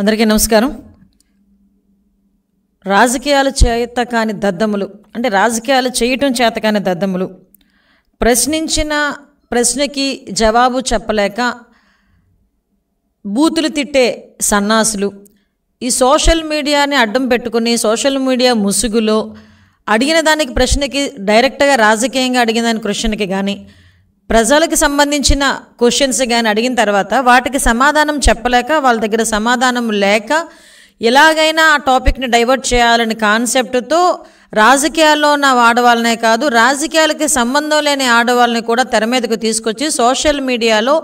అందరికీ నమస్కారం రాజకీయాలు చేత కాని దద్దములు అంటే రాజకీయాలు చేయటం చేత కాని దద్దములు ప్రశ్నించిన ప్రశ్నకి జవాబు చెప్పలేక బూతులు తిట్టే సన్నాసులు ఈ సోషల్ మీడియాని అడ్డం పెట్టుకుని సోషల్ మీడియా ముసుగులో అడిగిన దానికి ప్రశ్నకి డైరెక్ట్గా రాజకీయంగా అడిగిన దాని క్వశ్చన్కి కానీ ప్రజలకు సంబంధించిన క్వశ్చన్స్ కానీ అడిగిన తర్వాత వాటికి సమాధానం చెప్పలేక వాళ్ళ దగ్గర సమాధానం లేక ఎలాగైనా ఆ టాపిక్ని డైవర్ట్ చేయాలనే కాన్సెప్ట్తో రాజకీయాల్లో ఉన్న ఆడవాళ్ళనే కాదు రాజకీయాలకి సంబంధం లేని ఆడవాళ్ళని కూడా తెర మీదకు తీసుకొచ్చి సోషల్ మీడియాలో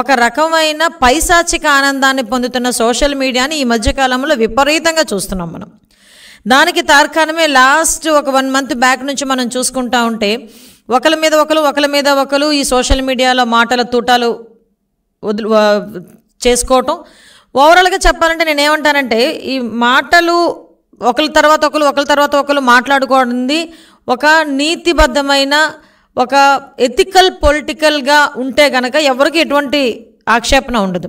ఒక రకమైన పైశాచిక ఆనందాన్ని పొందుతున్న సోషల్ మీడియాని ఈ మధ్యకాలంలో విపరీతంగా చూస్తున్నాం మనం దానికి తార్కాణమే లాస్ట్ ఒక వన్ మంత్ బ్యాక్ నుంచి మనం చూసుకుంటా ఉంటే ఒకరి మీద ఒకరు ఒకరి మీద ఒకరు ఈ సోషల్ మీడియాలో మాటల తూటాలు వదులు చేసుకోవటం ఓవరాల్గా చెప్పాలంటే నేనేమంటానంటే ఈ మాటలు ఒకరి తర్వాత ఒకరు ఒకరి తర్వాత ఒకరు మాట్లాడుకోవడంది ఒక నీతిబద్ధమైన ఒక ఎథికల్ పొలిటికల్గా ఉంటే కనుక ఎవరికి ఎటువంటి ఆక్షేపణ ఉండదు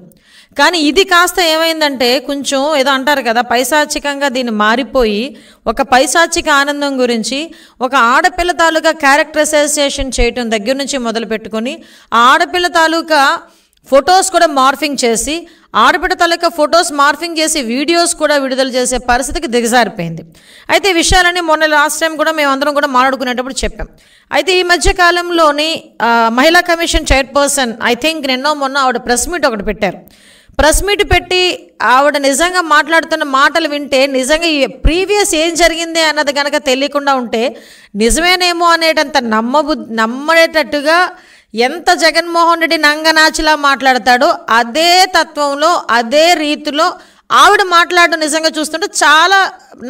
కానీ ఇది కాస్త ఏమైందంటే కొంచెం ఏదో అంటారు కదా పైశాచికంగా దీన్ని మారిపోయి ఒక పైశాచిక ఆనందం గురించి ఒక ఆడపిల్ల తాలూకా క్యారెక్టరైజేషన్ చేయటం దగ్గర నుంచి మొదలు పెట్టుకొని ఆ ఆడపిల్ల తాలూకా ఫొటోస్ కూడా మార్ఫింగ్ చేసి ఆడబిడ్డ తలక ఫొటోస్ మార్ఫింగ్ చేసి వీడియోస్ కూడా విడుదల చేసే పరిస్థితికి దిగజారిపోయింది అయితే ఈ విషయాలన్నీ మొన్న లాస్ట్ టైం కూడా మేము అందరం కూడా మాట్లాడుకునేటప్పుడు చెప్పాం అయితే ఈ మధ్య కాలంలోని మహిళా కమిషన్ చైర్పర్సన్ ఐ థింక్ నిన్నో మొన్న ఆవిడ ప్రెస్ మీట్ ఒకటి పెట్టారు ప్రెస్ మీట్ పెట్టి ఆవిడ నిజంగా మాట్లాడుతున్న మాటలు వింటే నిజంగా ప్రీవియస్ ఏం జరిగింది అన్నది కనుక తెలియకుండా ఉంటే నిజమేనేమో అనేటంత నమ్మబు నమ్మేటట్టుగా ఎంత జగన్మోహన్ రెడ్డి నంగనాచిలా మాట్లాడతాడో అదే తత్వంలో అదే రీతిలో ఆవిడ మాట్లాడడం నిజంగా చూస్తుంటే చాలా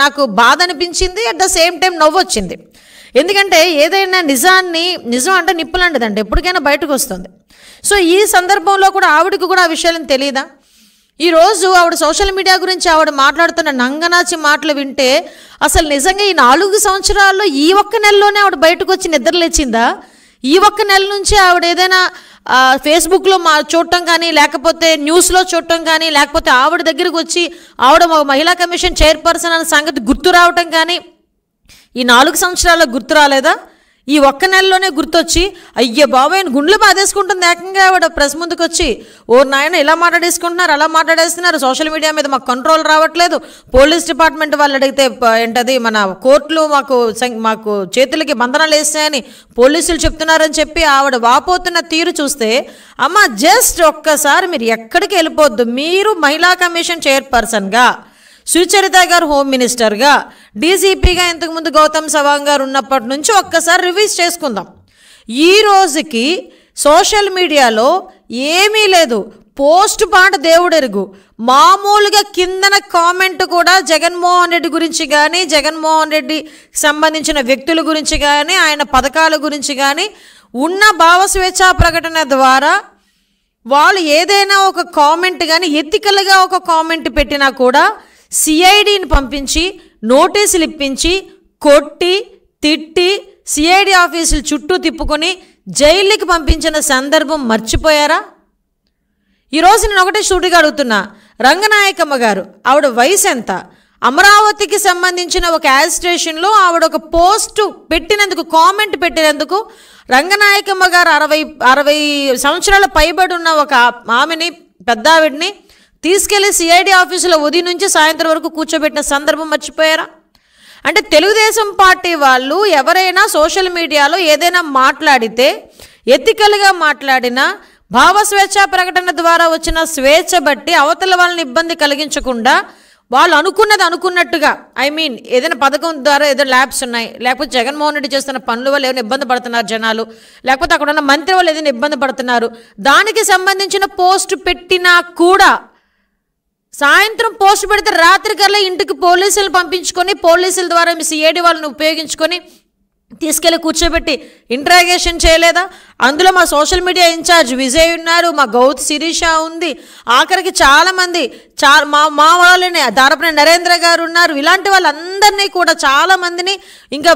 నాకు బాధ అనిపించింది అట్ ద సేమ్ టైం నవ్వొచ్చింది ఎందుకంటే ఏదైనా నిజాన్ని నిజం అంటే నిప్పులాంటిదండి ఎప్పటికైనా బయటకు వస్తుంది సో ఈ సందర్భంలో కూడా ఆవిడకి కూడా ఆ విషయాలను తెలియదా ఈరోజు ఆవిడ సోషల్ మీడియా గురించి ఆవిడ మాట్లాడుతున్న నంగనాచి మాటలు వింటే అసలు నిజంగా ఈ నాలుగు సంవత్సరాల్లో ఈ ఒక్క నెలలోనే ఆవిడ బయటకు వచ్చి నిద్రలేచిందా ఈ ఒక్క నెల నుంచి ఆవిడ ఏదైనా ఫేస్బుక్లో మా చూడటం కానీ లేకపోతే న్యూస్లో చూడటం కానీ లేకపోతే ఆవిడ దగ్గరికి వచ్చి ఆవిడ మహిళా కమిషన్ చైర్పర్సన్ అనే సంగతి గుర్తు రావటం కానీ ఈ నాలుగు సంవత్సరాల్లో గుర్తు రాలేదా ఈ ఒక్క నెలలోనే గుర్తొచ్చి అయ్యే బాబాయ్ని గుండ్లు బాధేసుకుంటుంది ఏకంగా ఆవిడ ప్రెస్ ముందుకు వచ్చి ఓ నాయన ఇలా మాట్లాడేసుకుంటున్నారు అలా మాట్లాడేస్తున్నారు సోషల్ మీడియా మీద మాకు కంట్రోల్ రావట్లేదు పోలీస్ డిపార్ట్మెంట్ వాళ్ళు అడిగితే ఏంటది మన కోర్టులు మాకు మాకు చేతులకి బంధనాలు వేసాయని పోలీసులు చెప్తున్నారని చెప్పి ఆవిడ వాపోతున్న తీరు చూస్తే అమ్మ జస్ట్ ఒక్కసారి మీరు ఎక్కడికి వెళ్ళిపోద్దు మీరు మహిళా కమిషన్ చైర్పర్సన్గా సుచరిత గారు హోమ్ మినిస్టర్గా డీజీపీగా ఇంతకుముందు గౌతమ్ సవాంగ్ గారు ఉన్నప్పటి నుంచి ఒక్కసారి రివీజ్ చేసుకుందాం ఈ రోజుకి సోషల్ మీడియాలో ఏమీ లేదు పోస్ట్ పాట దేవుడెరుగు మామూలుగా కిందన కామెంట్ కూడా జగన్మోహన్ రెడ్డి గురించి కానీ జగన్మోహన్ రెడ్డి సంబంధించిన వ్యక్తుల గురించి కానీ ఆయన పథకాల గురించి కానీ ఉన్న భావ స్వేచ్ఛా ప్రకటన ద్వారా వాళ్ళు ఏదైనా ఒక కామెంట్ కానీ ఎథికల్గా ఒక కామెంట్ పెట్టినా కూడా సిఐడిని పంపించి నోటీసులు ఇప్పించి కొట్టి తిట్టి సిఐడి ఆఫీసులు చుట్టూ తిప్పుకొని జైలుకి పంపించిన సందర్భం మర్చిపోయారా ఈరోజు నేను ఒకటే షూటిగా అడుగుతున్నా రంగనాయకమ్మ గారు ఆవిడ వయసు ఎంత అమరావతికి సంబంధించిన ఒక స్టేషన్లో ఆవిడ ఒక పోస్ట్ పెట్టినందుకు కామెంట్ పెట్టినందుకు రంగనాయకమ్మ గారు అరవై అరవై సంవత్సరాల పైబడి ఉన్న ఒక ఆమెని పెద్దావిడిని తీసుకెళ్లి సిఐడి ఆఫీసులో ఉదయం నుంచి సాయంత్రం వరకు కూర్చోబెట్టిన సందర్భం మర్చిపోయారా అంటే తెలుగుదేశం పార్టీ వాళ్ళు ఎవరైనా సోషల్ మీడియాలో ఏదైనా మాట్లాడితే ఎథికల్గా మాట్లాడినా భావ స్వేచ్ఛ ప్రకటన ద్వారా వచ్చిన స్వేచ్ఛ బట్టి అవతల వాళ్ళని ఇబ్బంది కలిగించకుండా వాళ్ళు అనుకున్నది అనుకున్నట్టుగా ఐ మీన్ ఏదైనా పథకం ద్వారా ఏదో ల్యాబ్స్ ఉన్నాయి లేకపోతే జగన్మోహన్ రెడ్డి చేస్తున్న పనుల వల్ల ఏమైనా ఇబ్బంది పడుతున్నారు జనాలు లేకపోతే అక్కడ ఉన్న మంత్రి వాళ్ళు ఏదైనా ఇబ్బంది పడుతున్నారు దానికి సంబంధించిన పోస్ట్ పెట్టినా కూడా సాయంత్రం పోస్ట్ పెడితే రాత్రికల్లా ఇంటికి పోలీసులు పంపించుకొని పోలీసుల ద్వారా మీ సిఐడి వాళ్ళని ఉపయోగించుకొని తీసుకెళ్ళి కూర్చోబెట్టి ఇంట్రాగేషన్ చేయలేదా అందులో మా సోషల్ మీడియా ఇన్ఛార్జ్ విజయ్ ఉన్నారు మా గౌత్ శిరీష ఉంది ఆఖరికి చాలామంది చా మా మా వాళ్ళని దారపున నరేంద్ర గారు ఉన్నారు ఇలాంటి వాళ్ళందరినీ కూడా చాలామందిని ఇంకా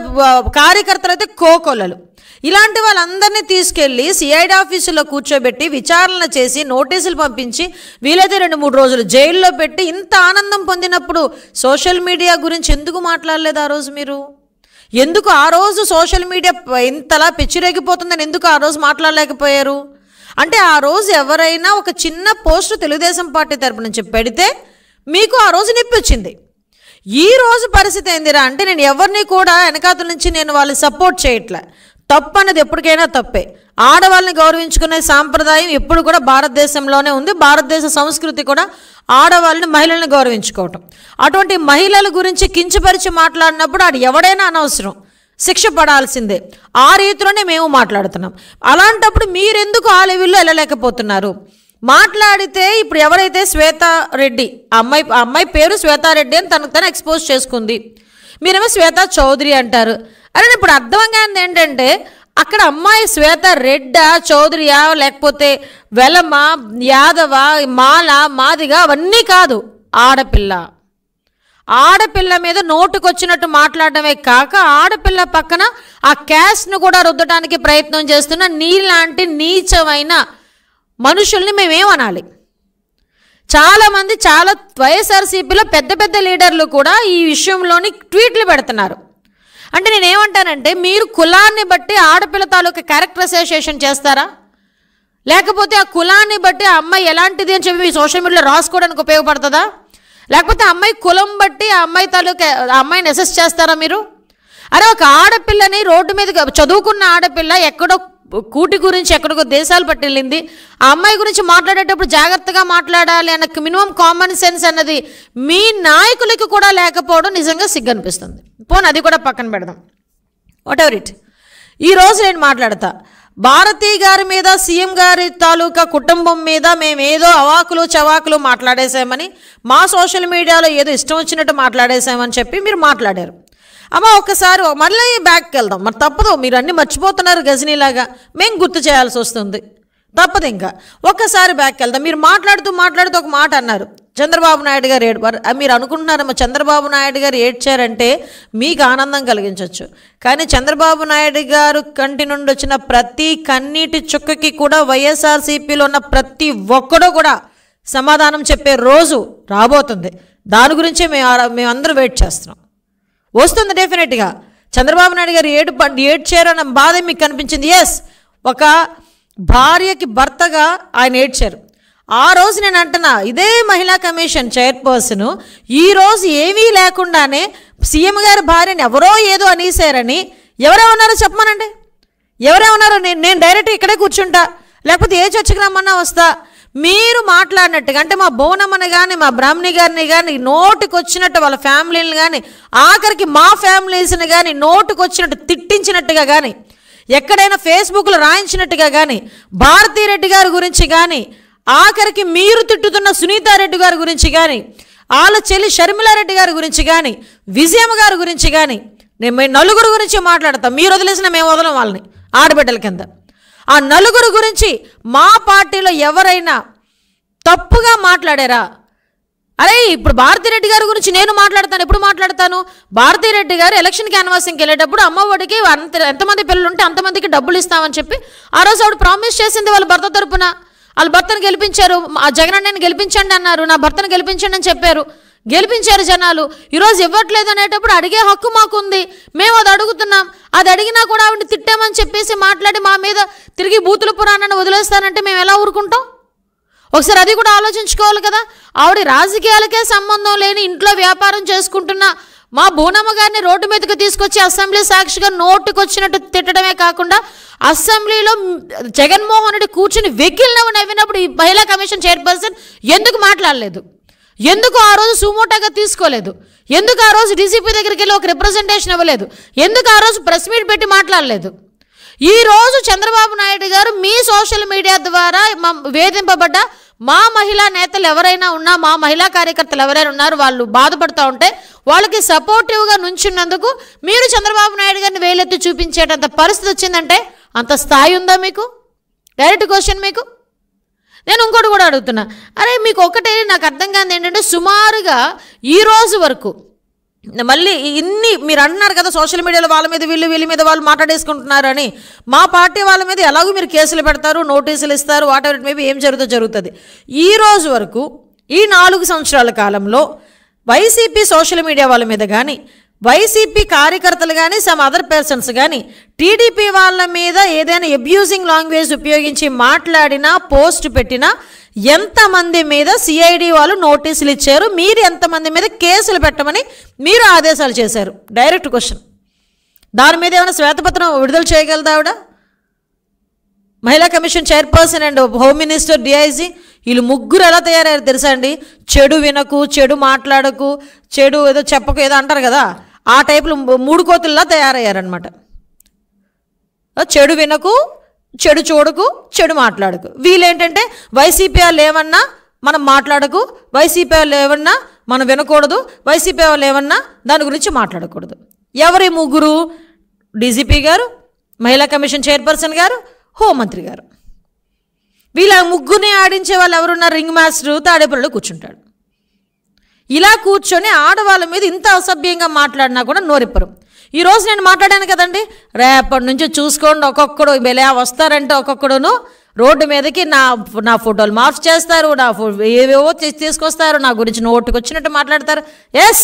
కార్యకర్తలు అయితే కోకొల్లలు ఇలాంటి వాళ్ళందరినీ తీసుకెళ్లి సిఐడి ఆఫీసులో కూర్చోబెట్టి విచారణ చేసి నోటీసులు పంపించి వీలైతే రెండు మూడు రోజులు జైల్లో పెట్టి ఇంత ఆనందం పొందినప్పుడు సోషల్ మీడియా గురించి ఎందుకు మాట్లాడలేదు ఆ రోజు మీరు ఎందుకు ఆ రోజు సోషల్ మీడియా ఇంతలా పెచ్చిరేగిపోతుందని ఎందుకు ఆ రోజు మాట్లాడలేకపోయారు అంటే ఆ రోజు ఎవరైనా ఒక చిన్న పోస్ట్ తెలుగుదేశం పార్టీ తరపు నుంచి పెడితే మీకు ఆ రోజు నొప్పి వచ్చింది ఈ రోజు పరిస్థితి ఏందిరా అంటే నేను ఎవరిని కూడా వెనకాతల నుంచి నేను వాళ్ళు సపోర్ట్ చేయట్లే తప్పు అనేది ఎప్పటికైనా తప్పే ఆడవాళ్ళని గౌరవించుకునే సాంప్రదాయం ఎప్పుడు కూడా భారతదేశంలోనే ఉంది భారతదేశ సంస్కృతి కూడా ఆడవాళ్ళని మహిళల్ని గౌరవించుకోవటం అటువంటి మహిళల గురించి కించపరిచి మాట్లాడినప్పుడు ఆడు ఎవడైనా అనవసరం శిక్ష పడాల్సిందే ఆ రీతిలోనే మేము మాట్లాడుతున్నాం అలాంటప్పుడు మీరెందుకు ఆ లెవెల్లో వెళ్ళలేకపోతున్నారు మాట్లాడితే ఇప్పుడు ఎవరైతే శ్వేతారెడ్డి అమ్మాయి అమ్మాయి పేరు శ్వేతారెడ్డి అని తనకు తను ఎక్స్పోజ్ చేసుకుంది మీరేమో శ్వేత చౌదరి అంటారు అరే ఇప్పుడు అర్థంగాంది ఏంటంటే అక్కడ అమ్మాయి శ్వేత రెడ్డా చౌదరియా లేకపోతే వెలమ యాదవ మాల మాదిగా అవన్నీ కాదు ఆడపిల్ల ఆడపిల్ల మీద నోటుకొచ్చినట్టు మాట్లాడమే కాక ఆడపిల్ల పక్కన ఆ క్యాష్ను కూడా రుద్దడానికి ప్రయత్నం చేస్తున్న నీలాంటి నీచమైన మనుషుల్ని మేమేమనాలి అనాలి చాలామంది చాలా వైఎస్ఆర్సీపీలో పెద్ద పెద్ద లీడర్లు కూడా ఈ విషయంలోని ట్వీట్లు పెడుతున్నారు అంటే నేనేమంటానంటే మీరు కులాన్ని బట్టి ఆడపిల్ల తాలూకా క్యారెక్టర్ అసోసియేషన్ చేస్తారా లేకపోతే ఆ కులాన్ని బట్టి ఆ అమ్మాయి ఎలాంటిది అని చెప్పి మీ సోషల్ మీడియాలో రాసుకోవడానికి ఉపయోగపడుతుందా లేకపోతే అమ్మాయి కులం బట్టి ఆ అమ్మాయి తాలూకా ఆ అమ్మాయిని అసెస్ చేస్తారా మీరు అరే ఒక ఆడపిల్లని రోడ్డు మీద చదువుకున్న ఆడపిల్ల ఎక్కడో కూటి గురించి ఎక్కడికో దేశాలు పట్టెళ్ళింది ఆ అమ్మాయి గురించి మాట్లాడేటప్పుడు జాగ్రత్తగా మాట్లాడాలి అన్న మినిమం కామన్ సెన్స్ అన్నది మీ నాయకులకి కూడా లేకపోవడం నిజంగా సిగ్గు అనిపిస్తుంది పోనీ అది కూడా పక్కన పెడదాం వాట్ ఎవర్ ఇట్ ఈరోజు నేను మాట్లాడతా భారతీ గారి మీద సీఎం గారి తాలూకా కుటుంబం మీద మేము ఏదో అవాకులు చవాకులు మాట్లాడేశామని మా సోషల్ మీడియాలో ఏదో ఇష్టం వచ్చినట్టు మాట్లాడేసామని చెప్పి మీరు మాట్లాడారు అమ్మ ఒకసారి మళ్ళీ బ్యాక్కి వెళ్దాం మరి తప్పదు మీరు అన్నీ మర్చిపోతున్నారు గజనీలాగా మేము గుర్తు చేయాల్సి వస్తుంది తప్పదు ఇంకా ఒక్కసారి బ్యాక్కి వెళ్దాం మీరు మాట్లాడుతూ మాట్లాడుతూ ఒక మాట అన్నారు చంద్రబాబు నాయుడు గారు ఏడు మీరు అనుకుంటున్నారమ్మా చంద్రబాబు నాయుడు గారు ఏడ్చారంటే మీకు ఆనందం కలిగించవచ్చు కానీ చంద్రబాబు నాయుడు గారు కంటి నుండి వచ్చిన ప్రతి కన్నీటి చుక్కకి కూడా వైఎస్ఆర్సీపీలో ఉన్న ప్రతి ఒక్కడో కూడా సమాధానం చెప్పే రోజు రాబోతుంది దాని గురించే మేము మేము అందరూ వెయిట్ చేస్తున్నాం వస్తుంది డెఫినెట్గా చంద్రబాబు నాయుడు గారు ఏడు ఏడ్చారు అన్న బాధ మీకు కనిపించింది ఎస్ ఒక భార్యకి భర్తగా ఆయన ఏడ్చారు ఆ రోజు నేను అంటున్నా ఇదే మహిళా కమిషన్ చైర్పర్సన్ ఈరోజు ఏమీ లేకుండానే సీఎం గారి భార్యని ఎవరో ఏదో అనేసారని ఎవరే ఉన్నారో చెప్పమనండి ఎవరే ఉన్నారో నేను నేను డైరెక్ట్ ఇక్కడే కూర్చుంటా లేకపోతే ఏ చర్చకు రమ్మన్నా వస్తా మీరు మాట్లాడినట్టుగా అంటే మా బోనమ్మని కానీ మా బ్రాహ్మణి గారిని కానీ నోటుకు వచ్చినట్టు వాళ్ళ ఫ్యామిలీని కానీ ఆఖరికి మా ఫ్యామిలీస్ని కానీ నోటుకు వచ్చినట్టు తిట్టించినట్టుగా కానీ ఎక్కడైనా ఫేస్బుక్లో రాయించినట్టుగా కానీ భారతీ రెడ్డి గారి గురించి కానీ ఆఖరికి మీరు తిట్టుతున్న సునీతారెడ్డి గారి గురించి కానీ వాళ్ళ చెల్లి షర్మిలారెడ్డి గారి గురించి కానీ విజయమ్మ గారి గురించి కానీ నేను నలుగురు గురించి మాట్లాడతాం మీరు వదిలేసిన మేము వదలం వాళ్ళని ఆడబిడ్డల కింద ఆ నలుగురు గురించి మా పార్టీలో ఎవరైనా తప్పుగా మాట్లాడారా అరే ఇప్పుడు భారతిరెడ్డి గారి గురించి నేను మాట్లాడతాను ఎప్పుడు మాట్లాడతాను భారతిరెడ్డి గారు ఎలక్షన్ క్యాన్వాసింగ్కి వెళ్ళేటప్పుడు అమ్మఒడికి అంత ఎంతమంది పిల్లలు ఉంటే అంతమందికి డబ్బులు ఇస్తామని చెప్పి ఆ రోజు ఆవిడ ప్రామిస్ చేసింది వాళ్ళ భర్త తరపున వాళ్ళ భర్తను గెలిపించారు ఆ జగన్ అన్నని గెలిపించండి అన్నారు నా భర్తను గెలిపించండి అని చెప్పారు గెలిపించారు జనాలు ఈరోజు ఇవ్వట్లేదు అనేటప్పుడు అడిగే హక్కు మాకుంది మేము అది అడుగుతున్నాం అది అడిగినా కూడా ఆవిడ తిట్టామని చెప్పేసి మాట్లాడి మా మీద తిరిగి బూతుల పురాణాన్ని వదిలేస్తానంటే మేము ఎలా ఊరుకుంటాం ఒకసారి అది కూడా ఆలోచించుకోవాలి కదా ఆవిడ రాజకీయాలకే సంబంధం లేని ఇంట్లో వ్యాపారం చేసుకుంటున్న మా బోనమ్మ గారిని రోడ్డు మీదకి తీసుకొచ్చి అసెంబ్లీ సాక్షిగా నోటుకు వచ్చినట్టు తిట్టడమే కాకుండా అసెంబ్లీలో జగన్మోహన్ రెడ్డి కూర్చుని నవ్వు నవ్వినప్పుడు ఈ మహిళా కమిషన్ చైర్పర్సన్ ఎందుకు మాట్లాడలేదు ఎందుకు ఆ రోజు సుమోటాగా తీసుకోలేదు ఎందుకు ఆ రోజు డీసీపీ దగ్గరికి వెళ్ళి ఒక రిప్రజెంటేషన్ ఇవ్వలేదు ఎందుకు ఆ రోజు ప్రెస్ మీట్ పెట్టి మాట్లాడలేదు ఈ రోజు చంద్రబాబు నాయుడు గారు మీ సోషల్ మీడియా ద్వారా వేధింపబడ్డ మా మహిళా నేతలు ఎవరైనా ఉన్నా మా మహిళా కార్యకర్తలు ఎవరైనా ఉన్నారు వాళ్ళు బాధపడుతూ ఉంటే వాళ్ళకి సపోర్టివ్గా నుంచినందుకు మీరు చంద్రబాబు నాయుడు గారిని వేలెత్తి చూపించేటంత పరిస్థితి వచ్చిందంటే అంత స్థాయి ఉందా మీకు డైరెక్ట్ క్వశ్చన్ మీకు నేను ఇంకోటి కూడా అడుగుతున్నా అరే మీకు ఒకటే నాకు అర్థం కాదు ఏంటంటే సుమారుగా ఈ రోజు వరకు మళ్ళీ ఇన్ని మీరు అంటున్నారు కదా సోషల్ మీడియాలో వాళ్ళ మీద వీళ్ళు వీళ్ళ మీద వాళ్ళు మాట్లాడేసుకుంటున్నారని మా పార్టీ వాళ్ళ మీద ఎలాగో మీరు కేసులు పెడతారు నోటీసులు ఇస్తారు వాట్ ఎవర్ మేబీ ఏం జరుగుతుందో జరుగుతుంది ఈ రోజు వరకు ఈ నాలుగు సంవత్సరాల కాలంలో వైసీపీ సోషల్ మీడియా వాళ్ళ మీద కానీ వైసీపీ కార్యకర్తలు కానీ సమ్ అదర్ పర్సన్స్ కానీ టీడీపీ వాళ్ళ మీద ఏదైనా అబ్యూజింగ్ లాంగ్వేజ్ ఉపయోగించి మాట్లాడినా పోస్ట్ పెట్టినా ఎంతమంది మీద సిఐడి వాళ్ళు నోటీసులు ఇచ్చారు మీరు ఎంతమంది మీద కేసులు పెట్టమని మీరు ఆదేశాలు చేశారు డైరెక్ట్ క్వశ్చన్ దాని మీద ఏమైనా శ్వేతపత్రం విడుదల చేయగలదా ఆవిడ మహిళా commission chairperson and home minister DIG వీళ్ళు ముగ్గురు ఎలా తయారయ్యారు తెలుసా అండి చెడు వినకు చెడు మాట్లాడకు చెడు ఏదో చెప్పకు ఏదో అంటారు కదా ఆ టైపులో మూడు కోతుల్లా తయారయ్యారనమాట చెడు వినకు చెడు చూడకు చెడు మాట్లాడకు వీళ్ళేంటంటే వైసీపీ లేవన్నా మనం మాట్లాడకు వైసీపీ వాళ్ళు మనం వినకూడదు వైసీపీ వాళ్ళు ఏమన్నా దాని గురించి మాట్లాడకూడదు ఎవరి ముగ్గురు డీజీపీ గారు మహిళా కమిషన్ చైర్పర్సన్ గారు హోంమంత్రి గారు వీళ్ళ ముగ్గురిని ఆడించే వాళ్ళు ఎవరున్నారు రింగ్ మాస్టర్ తాడేపల్లిలో కూర్చుంటాడు ఇలా కూర్చొని ఆడవాళ్ళ మీద ఇంత అసభ్యంగా మాట్లాడినా కూడా నోరిప్పరు ఈరోజు నేను మాట్లాడాను కదండి రేపటి నుంచి చూసుకోండి ఒక్కొక్కడు ఎలా వస్తారంటే ఒక్కొక్కడును రోడ్డు మీదకి నా నా ఫోటోలు మార్ఫ్ చేస్తారు నా ఏవేవో తీసుకొస్తారు నా గురించి నోటుకు వచ్చినట్టు మాట్లాడతారు ఎస్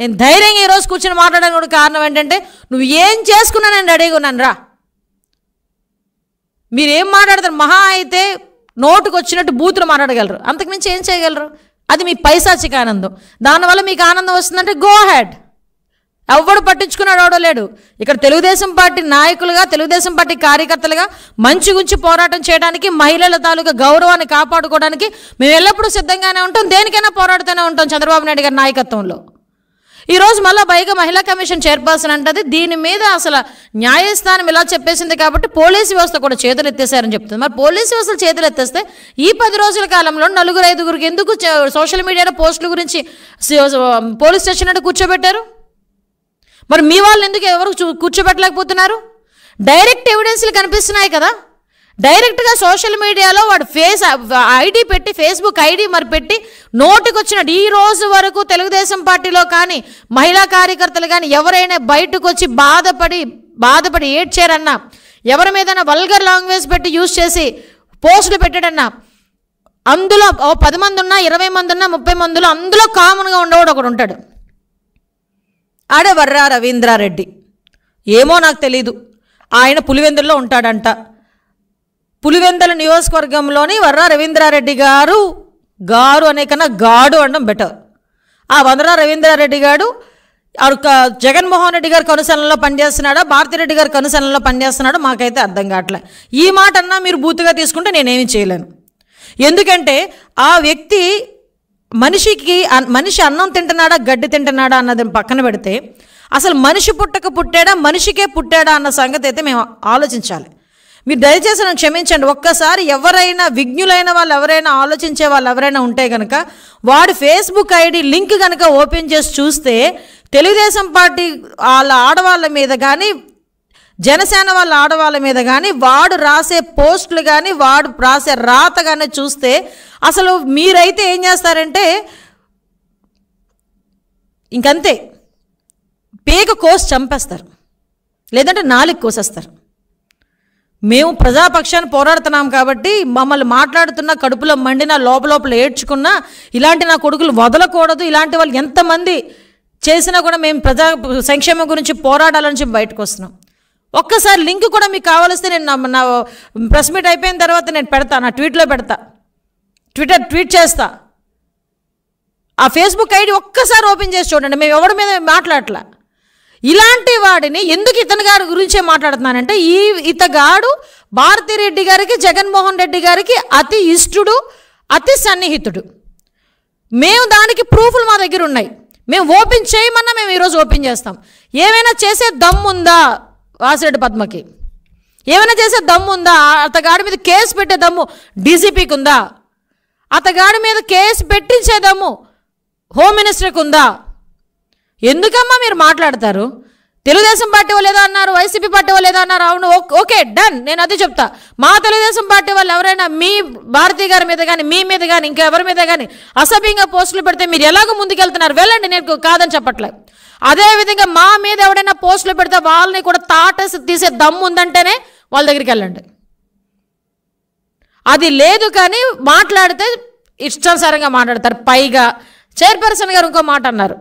నేను ధైర్యంగా ఈరోజు కూర్చొని మాట్లాడడానికి కూడా కారణం ఏంటంటే నువ్వు ఏం చేసుకున్నా నేను రెడీగా ఉన్నాను రా మీరేం మాట్లాడతారు మహా అయితే నోటుకు వచ్చినట్టు బూతులు మాట్లాడగలరు అంతకుమించి ఏం చేయగలరు అది మీ పైశాచిక ఆనందం దానివల్ల మీకు ఆనందం వస్తుందంటే గో హ్యాడ్ ఎవడు పట్టించుకున్నాడు లేడు ఇక్కడ తెలుగుదేశం పార్టీ నాయకులుగా తెలుగుదేశం పార్టీ కార్యకర్తలుగా మంచి గురించి పోరాటం చేయడానికి మహిళల తాలూకా గౌరవాన్ని కాపాడుకోవడానికి మేము ఎల్లప్పుడూ సిద్ధంగానే ఉంటాం దేనికైనా పోరాడుతూనే ఉంటాం చంద్రబాబు నాయుడు గారి నాయకత్వంలో ఈరోజు మళ్ళీ పైగా మహిళా కమిషన్ చైర్పర్సన్ అంటది దీని మీద అసలు న్యాయస్థానం ఇలా చెప్పేసింది కాబట్టి పోలీసు వ్యవస్థ కూడా చేతులు ఎత్తేసారని చెప్తుంది మరి పోలీసు వ్యవస్థలు చేతులు ఎత్తేస్తే ఈ పది రోజుల కాలంలో నలుగురు ఐదుగురికి ఎందుకు సోషల్ మీడియాలో పోస్టుల గురించి పోలీస్ స్టేషన్ అంటే కూర్చోబెట్టారు మరి మీ వాళ్ళు ఎందుకు ఎవరు కూర్చోబెట్టలేకపోతున్నారు డైరెక్ట్ ఎవిడెన్స్లు కనిపిస్తున్నాయి కదా డైరెక్ట్గా సోషల్ మీడియాలో వాడు ఫేస్ ఐడి పెట్టి ఫేస్బుక్ ఐడి మరి పెట్టి నోటికొచ్చినట్టు ఈ రోజు వరకు తెలుగుదేశం పార్టీలో కానీ మహిళా కార్యకర్తలు కానీ ఎవరైనా బయటకు వచ్చి బాధపడి బాధపడి ఏడ్చారన్నా ఎవరి మీదైనా వల్గర్ లాంగ్వేజ్ పెట్టి యూజ్ చేసి పోస్టులు పెట్టాడన్నా అందులో ఓ పది మంది ఉన్నా ఇరవై మంది ఉన్నా ముప్పై మందిలో అందులో కామన్గా ఉండేవాడు ఒకడు ఉంటాడు ఆడే వర్రా రవీంద్రారెడ్డి ఏమో నాకు తెలీదు ఆయన పులివెందుల్లో ఉంటాడంట పులివెందల నియోజకవర్గంలోని వర్ర రవీంద్రారెడ్డి గారు గారు అనే కన్నా గాడు అనడం బెటర్ ఆ వందర రవీంద్రారెడ్డి గారు జగన్మోహన్ రెడ్డి గారి కనుసనలో పనిచేస్తున్నాడా భారతిరెడ్డి గారి కనుసనలో పనిచేస్తున్నాడో మాకైతే అర్థం కావట్లే ఈ మాట అన్నా మీరు బూతుగా తీసుకుంటే నేనేమి చేయలేను ఎందుకంటే ఆ వ్యక్తి మనిషికి మనిషి అన్నం తింటున్నాడా గడ్డి తింటున్నాడా అన్నది పక్కన పెడితే అసలు మనిషి పుట్టక పుట్టాడా మనిషికే పుట్టాడా అన్న సంగతి అయితే మేము ఆలోచించాలి మీరు దయచేసి నన్ను క్షమించండి ఒక్కసారి ఎవరైనా విజ్ఞులైన వాళ్ళు ఎవరైనా ఆలోచించే వాళ్ళు ఎవరైనా ఉంటే కనుక వాడు ఫేస్బుక్ ఐడి లింక్ కనుక ఓపెన్ చేసి చూస్తే తెలుగుదేశం పార్టీ వాళ్ళ ఆడవాళ్ళ మీద కానీ జనసేన వాళ్ళ ఆడవాళ్ళ మీద కానీ వాడు రాసే పోస్టులు కానీ వాడు రాసే రాత కానీ చూస్తే అసలు మీరైతే ఏం చేస్తారంటే ఇంకంతే పేగ కోసి చంపేస్తారు లేదంటే నాలుగు కోసేస్తారు మేము ప్రజాపక్షాన్ని పోరాడుతున్నాం కాబట్టి మమ్మల్ని మాట్లాడుతున్న కడుపులో మండిన లోపలోపల ఏడ్చుకున్నా ఇలాంటి నా కొడుకులు వదలకూడదు ఇలాంటి వాళ్ళు ఎంతమంది చేసినా కూడా మేము ప్రజా సంక్షేమం గురించి పోరాడాలని చెప్పి బయటకు వస్తున్నాం ఒక్కసారి లింక్ కూడా మీకు కావాల్సి నేను నా ప్రెస్ మీట్ అయిపోయిన తర్వాత నేను పెడతా నా ట్వీట్లో పెడతా ట్విట్టర్ ట్వీట్ చేస్తా ఆ ఫేస్బుక్ ఐడి ఒక్కసారి ఓపెన్ చేసి చూడండి మేము ఎవరి మీద మాట్లాడట్లా ఇలాంటి వాడిని ఎందుకు ఇతని గారి గురించే మాట్లాడుతున్నానంటే ఈ ఇతగాడు భారతిరెడ్డి గారికి జగన్మోహన్ రెడ్డి గారికి అతి ఇష్టుడు అతి సన్నిహితుడు మేము దానికి ప్రూఫ్లు మా దగ్గర ఉన్నాయి మేము ఓపెన్ చేయమన్నా మేము ఈరోజు ఓపెన్ చేస్తాం ఏమైనా చేసే దమ్ముందా వాసిరెడ్డి పద్మకి ఏమైనా చేసే దమ్ముందా అతగాడి మీద కేసు పెట్టే దమ్ము డీసీపీకి ఉందా అతగాడి మీద కేసు పెట్టించే దమ్ము హోమ్ మినిస్టర్కి ఉందా ఎందుకమ్మా మీరు మాట్లాడతారు తెలుగుదేశం పార్టీ వాళ్ళేదో అన్నారు వైసీపీ పార్టీ ఏదో అన్నారు అవును ఓకే డన్ నేను అదే చెప్తా మా తెలుగుదేశం పార్టీ వాళ్ళు ఎవరైనా మీ భారతీయ గారి మీద కానీ మీ మీద కానీ ఇంకా ఎవరి మీద కానీ అసభ్యంగా పోస్టులు పెడితే మీరు ఎలాగో ముందుకెళ్తున్నారు వెళ్ళండి నేను కాదని చెప్పట్లేదు అదేవిధంగా మా మీద ఎవడైనా పోస్టులు పెడితే వాళ్ళని కూడా తాట తీసే దమ్ము ఉందంటేనే వాళ్ళ దగ్గరికి వెళ్ళండి అది లేదు కానీ మాట్లాడితే ఇష్టానుసారంగా మాట్లాడతారు పైగా చైర్పర్సన్ గారు ఇంకో మాట అన్నారు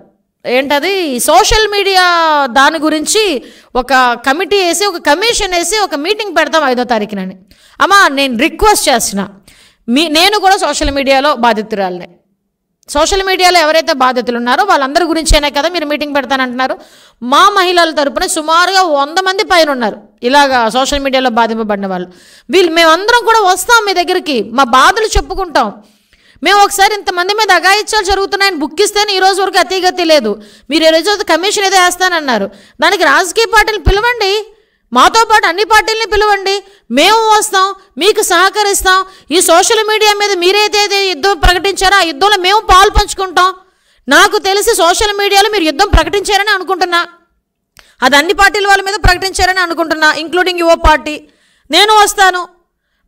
ఏంటది సోషల్ మీడియా దాని గురించి ఒక కమిటీ వేసి ఒక కమిషన్ వేసి ఒక మీటింగ్ పెడతాం ఐదో తారీఖునని అమ్మా నేను రిక్వెస్ట్ చేసిన మీ నేను కూడా సోషల్ మీడియాలో బాధితురాలనే సోషల్ మీడియాలో ఎవరైతే బాధితులు ఉన్నారో వాళ్ళందరి గురించేనే కదా మీరు మీటింగ్ పెడతానంటున్నారు మా మహిళల తరపున సుమారుగా వంద మంది పైన ఉన్నారు ఇలాగా సోషల్ మీడియాలో బాధింపబడిన వాళ్ళు వీళ్ళు మేమందరం కూడా వస్తాం మీ దగ్గరికి మా బాధలు చెప్పుకుంటాం మేము ఒకసారి ఇంతమంది మీద అగాయిత్యాలు జరుగుతున్నాయని బుక్ ఇస్తేనే ఈ రోజు వరకు అతిగతి లేదు మీరు ఈ రోజు కమిషన్ ఏదో వేస్తానన్నారు దానికి రాజకీయ పార్టీలు పిలవండి మాతో పాటు అన్ని పార్టీలని పిలవండి మేము వస్తాం మీకు సహకరిస్తాం ఈ సోషల్ మీడియా మీద మీరైతే యుద్ధం ప్రకటించారో ఆ యుద్ధంలో మేము పాలు పంచుకుంటాం నాకు తెలిసి సోషల్ మీడియాలో మీరు యుద్ధం ప్రకటించారని అనుకుంటున్నా అది అన్ని పార్టీల వాళ్ళ మీద ప్రకటించారని అనుకుంటున్నా ఇంక్లూడింగ్ యువ పార్టీ నేను వస్తాను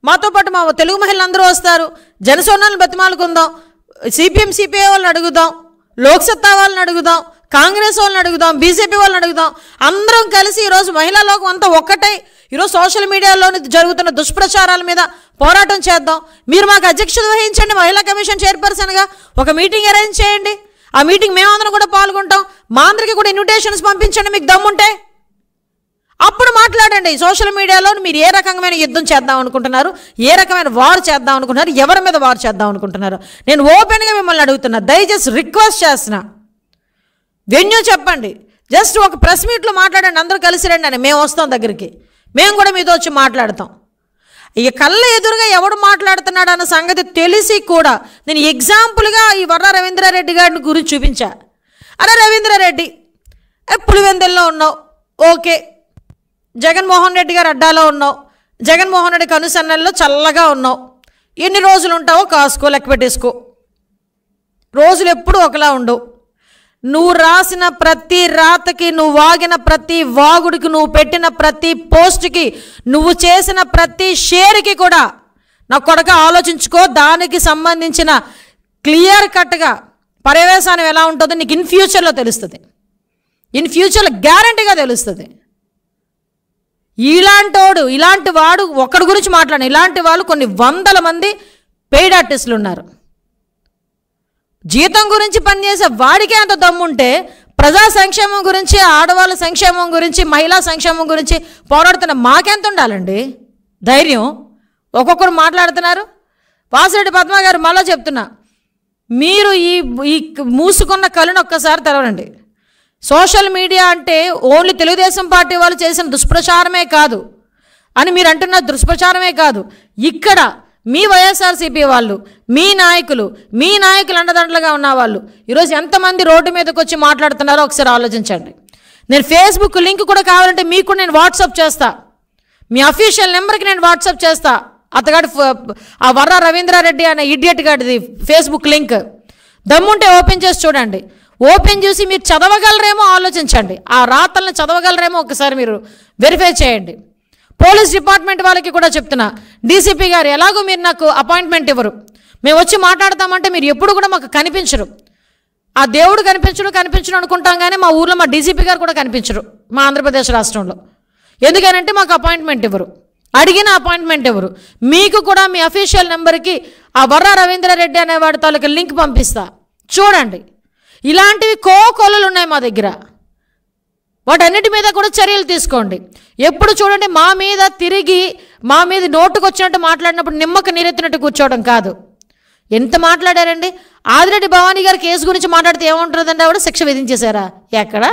మాతో పాటు మా తెలుగు అందరూ వస్తారు జనసేనాలను బతిమాలుకుందాం సిపిఎం సిపిఐ వాళ్ళని అడుగుదాం లోక్సత్తా వాళ్ళని అడుగుదాం కాంగ్రెస్ వాళ్ళని అడుగుదాం బీజేపీ వాళ్ళని అడుగుదాం అందరం కలిసి ఈరోజు మహిళా లోకం అంతా ఒక్కటై ఈరోజు సోషల్ మీడియాలోని జరుగుతున్న దుష్ప్రచారాల మీద పోరాటం చేద్దాం మీరు మాకు అధ్యక్షత వహించండి మహిళా కమిషన్ చైర్పర్సన్గా ఒక మీటింగ్ అరేంజ్ చేయండి ఆ మీటింగ్ మేమందరం కూడా పాల్గొంటాం మా అందరికీ కూడా ఇన్విటేషన్స్ పంపించండి మీకు దమ్ముంటే అప్పుడు మాట్లాడండి సోషల్ మీడియాలో మీరు ఏ రకమైన యుద్ధం చేద్దాం అనుకుంటున్నారు ఏ రకమైన వార్ చేద్దాం అనుకుంటున్నారు ఎవరి మీద వార్ చేద్దాం అనుకుంటున్నారు నేను ఓపెన్గా మిమ్మల్ని అడుగుతున్నా దయచేసి రిక్వెస్ట్ చేస్తున్నా వెన్యూ చెప్పండి జస్ట్ ఒక ప్రెస్ మీట్లో మాట్లాడండి అందరూ కలిసి రండి అని మేము వస్తాం దగ్గరికి మేము కూడా మీతో వచ్చి మాట్లాడతాం ఇక కళ్ళ ఎదురుగా ఎవడు మాట్లాడుతున్నాడు అన్న సంగతి తెలిసి కూడా నేను ఎగ్జాంపుల్గా ఈ వర్ర రవీంద్రారెడ్డి గారిని గురించి చూపించా అరే రవీంద్రారెడ్డి పులివెందల్లో ఉన్నావు ఓకే జగన్మోహన్ రెడ్డి గారు అడ్డాలో ఉన్నావు జగన్మోహన్ రెడ్డి కనుసన్నల్లో చల్లగా ఉన్నావు ఎన్ని రోజులు ఉంటావో కాసుకో లెక్క పెట్టేసుకో రోజులు ఎప్పుడూ ఒకలా ఉండవు నువ్వు రాసిన ప్రతి రాతకి నువ్వు వాగిన ప్రతి వాగుడికి నువ్వు పెట్టిన ప్రతి పోస్ట్కి నువ్వు చేసిన ప్రతి షేర్కి కూడా నా కొడక ఆలోచించుకో దానికి సంబంధించిన క్లియర్ కట్గా పర్యవేశానం ఎలా ఉంటుందో నీకు ఇన్ ఫ్యూచర్లో తెలుస్తుంది ఇన్ ఫ్యూచర్లో గ్యారంటీగా తెలుస్తుంది ఇలాంటోడు ఇలాంటి వాడు ఒకడి గురించి మాట్లాడిన ఇలాంటి వాళ్ళు కొన్ని వందల మంది పెయిడ్ ఆర్టిస్టులు ఉన్నారు జీతం గురించి పనిచేసే వాడికే అంత దమ్ముంటే ప్రజా సంక్షేమం గురించి ఆడవాళ్ళ సంక్షేమం గురించి మహిళా సంక్షేమం గురించి పోరాడుతున్న మాకెంత ఉండాలండి ధైర్యం ఒక్కొక్కరు మాట్లాడుతున్నారు వాసిరెడ్డి పద్మ గారు మళ్ళీ చెప్తున్నా మీరు ఈ ఈ మూసుకున్న కళను ఒక్కసారి తెరవరండి సోషల్ మీడియా అంటే ఓన్లీ తెలుగుదేశం పార్టీ వాళ్ళు చేసిన దుష్ప్రచారమే కాదు అని మీరు అంటున్న దుష్ప్రచారమే కాదు ఇక్కడ మీ వైఎస్ఆర్సీపీ వాళ్ళు మీ నాయకులు మీ నాయకులు అండదండలుగా ఉన్నవాళ్ళు ఈరోజు ఎంతమంది రోడ్డు మీదకి వచ్చి మాట్లాడుతున్నారో ఒకసారి ఆలోచించండి నేను ఫేస్బుక్ లింక్ కూడా కావాలంటే మీకు నేను వాట్సాప్ చేస్తా మీ అఫీషియల్ నెంబర్కి నేను వాట్సాప్ చేస్తా అతగాడు ఆ వర్ర రవీంద్రారెడ్డి అనే ఇడియట్ గాడిది ఫేస్బుక్ లింక్ దమ్ముంటే ఓపెన్ చేసి చూడండి ఓపెన్ చేసి మీరు చదవగలరేమో ఆలోచించండి ఆ రాతలను చదవగలరేమో ఒకసారి మీరు వెరిఫై చేయండి పోలీస్ డిపార్ట్మెంట్ వాళ్ళకి కూడా చెప్తున్నా డీసీపీ గారు ఎలాగో మీరు నాకు అపాయింట్మెంట్ ఇవ్వరు మేము వచ్చి మాట్లాడతామంటే మీరు ఎప్పుడు కూడా మాకు కనిపించరు ఆ దేవుడు కనిపించడు కనిపించడు అనుకుంటాం కానీ మా ఊర్లో మా డీసీపీ గారు కూడా కనిపించరు మా ఆంధ్రప్రదేశ్ రాష్ట్రంలో ఎందుకనంటే మాకు అపాయింట్మెంట్ ఇవ్వరు అడిగిన అపాయింట్మెంట్ ఇవ్వరు మీకు కూడా మీ అఫీషియల్ నెంబర్కి ఆ వర్ర రవీంద్రారెడ్డి అనేవాడి తాలూకు లింక్ పంపిస్తా చూడండి ఇలాంటివి కో కొలలు ఉన్నాయి మా దగ్గర వాటన్నిటి మీద కూడా చర్యలు తీసుకోండి ఎప్పుడు చూడండి మా మీద తిరిగి మా మీద నోటుకు వచ్చినట్టు మాట్లాడినప్పుడు నిమ్మక నీరెత్తినట్టు కూర్చోవడం కాదు ఎంత మాట్లాడారండి ఆదిరెడ్డి భవానీ గారి కేసు గురించి మాట్లాడితే ఏమంటుందండి ఆవిడ శిక్ష విధించేశారా ఎక్కడా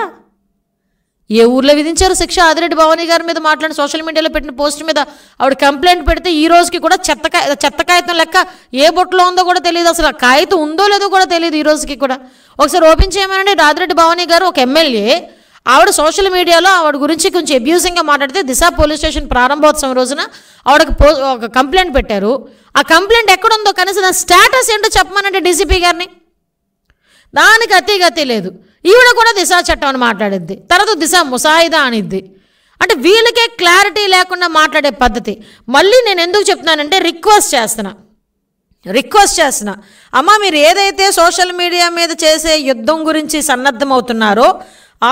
ఏ ఊర్లో విధించారు శిక్ష ఆదిరెడ్డి భవానీ గారి మీద మాట్లాడి సోషల్ మీడియాలో పెట్టిన పోస్ట్ మీద ఆవిడ కంప్లైంట్ పెడితే ఈ రోజుకి కూడా చెత్తకాయ చెత్త కాగితం లెక్క ఏ బొట్టులో ఉందో కూడా తెలియదు అసలు ఆ కాగితం ఉందో లేదో కూడా తెలియదు ఈ రోజుకి కూడా ఒకసారి ఓపెన్ చేయమనండి ఆదిరెడ్డి భవానీ గారు ఒక ఎమ్మెల్యే ఆవిడ సోషల్ మీడియాలో ఆవిడ గురించి కొంచెం అబ్యూజింగ్గా మాట్లాడితే దిశ పోలీస్ స్టేషన్ ప్రారంభోత్సవం రోజున ఆవిడకు పో ఒక కంప్లైంట్ పెట్టారు ఆ కంప్లైంట్ ఎక్కడుందో కనీసం స్టేటస్ ఏంటో చెప్పమనండి డీసీపీ గారిని దానికి అతి తెలియదు లేదు ఈవిడ కూడా దిశా చట్టం అని మాట్లాడిద్ది తర్వాత దిశ ముసాయిదా అనిద్ది అంటే వీళ్ళకే క్లారిటీ లేకుండా మాట్లాడే పద్ధతి మళ్ళీ నేను ఎందుకు చెప్తున్నానంటే రిక్వెస్ట్ చేస్తున్నా రిక్వెస్ట్ చేస్తున్నా అమ్మ మీరు ఏదైతే సోషల్ మీడియా మీద చేసే యుద్ధం గురించి సన్నద్ధమవుతున్నారో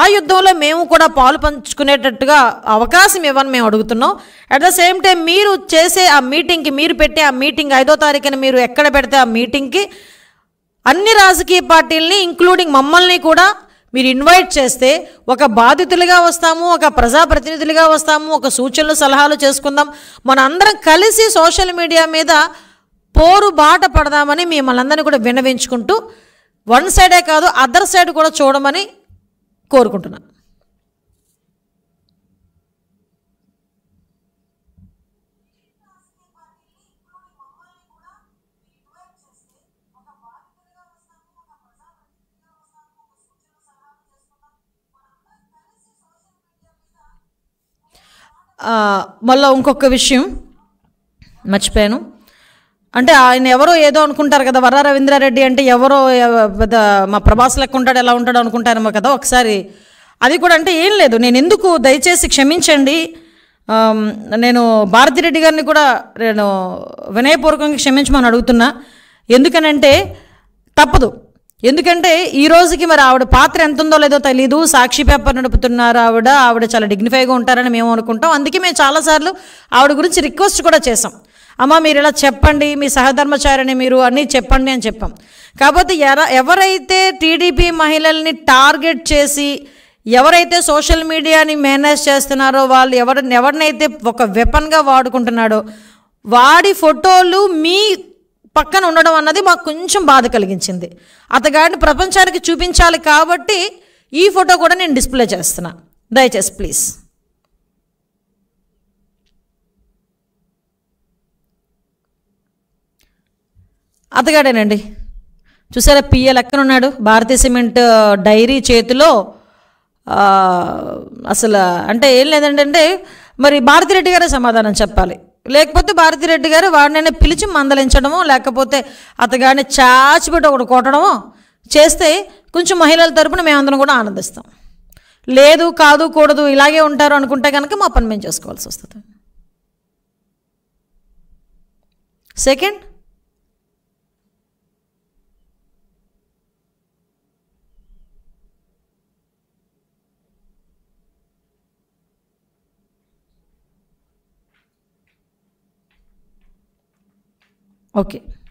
ఆ యుద్ధంలో మేము కూడా పాలు పంచుకునేటట్టుగా అవకాశం ఇవ్వని మేము అడుగుతున్నాం అట్ ద సేమ్ టైం మీరు చేసే ఆ మీటింగ్కి మీరు పెట్టే ఆ మీటింగ్ ఐదో తారీఖున మీరు ఎక్కడ పెడితే ఆ మీటింగ్కి అన్ని రాజకీయ పార్టీల్ని ఇంక్లూడింగ్ మమ్మల్ని కూడా మీరు ఇన్వైట్ చేస్తే ఒక బాధితులుగా వస్తాము ఒక ప్రజాప్రతినిధులుగా వస్తాము ఒక సూచనలు సలహాలు చేసుకుందాం మన అందరం కలిసి సోషల్ మీడియా మీద పోరు బాట పడదామని మిమ్మల్ని అందరినీ కూడా విన్నవించుకుంటూ వన్ సైడే కాదు అదర్ సైడ్ కూడా చూడమని కోరుకుంటున్నాను మళ్ళీ ఇంకొక విషయం మర్చిపోయాను అంటే ఆయన ఎవరో ఏదో అనుకుంటారు కదా వర్ర రవీంద్రారెడ్డి అంటే ఎవరో పెద్ద మా ప్రభాస్ లెక్క ఉంటాడు ఎలా ఉంటాడు అనుకుంటారేమో కదా ఒకసారి అది కూడా అంటే ఏం లేదు నేను ఎందుకు దయచేసి క్షమించండి నేను భారతిరెడ్డి గారిని కూడా నేను వినయపూర్వకంగా క్షమించమని అడుగుతున్నా ఎందుకనంటే తప్పదు ఎందుకంటే ఈ రోజుకి మరి ఆవిడ పాత్ర ఎంత ఉందో లేదో తెలీదు సాక్షి పేపర్ నడుపుతున్నారు ఆవిడ ఆవిడ చాలా డిగ్నిఫైగా ఉంటారని మేము అనుకుంటాం అందుకే మేము చాలాసార్లు ఆవిడ గురించి రిక్వెస్ట్ కూడా చేసాం అమ్మ మీరు ఇలా చెప్పండి మీ సహధర్మచారిని మీరు అన్నీ చెప్పండి అని చెప్పాం కాకపోతే ఎర ఎవరైతే టీడీపీ మహిళల్ని టార్గెట్ చేసి ఎవరైతే సోషల్ మీడియాని మేనేజ్ చేస్తున్నారో వాళ్ళు ఎవరిని ఎవరినైతే ఒక వెపన్గా వాడుకుంటున్నాడో వాడి ఫోటోలు మీ పక్కన ఉండడం అన్నది మాకు కొంచెం బాధ కలిగించింది అతగాడిని ప్రపంచానికి చూపించాలి కాబట్టి ఈ ఫోటో కూడా నేను డిస్ప్లే చేస్తున్నా దయచేసి ప్లీజ్ అతగాడేనండి చూసారా పిఎల్ ఎక్కడున్నాడు భారతీయ సిమెంట్ డైరీ చేతిలో అసలు అంటే ఏం లేదంటే మరి భారతిరెడ్డి గారే సమాధానం చెప్పాలి లేకపోతే భారతిరెడ్డి గారు వాడినైనా పిలిచి మందలించడము లేకపోతే అతగాని చాచిపెట్టి ఒకటి కొట్టడము చేస్తే కొంచెం మహిళల తరపున మేమందరం కూడా ఆనందిస్తాం లేదు కాదు కూడదు ఇలాగే ఉంటారు అనుకుంటే కనుక మా పని మేము చేసుకోవాల్సి వస్తుంది సెకండ్ Okay.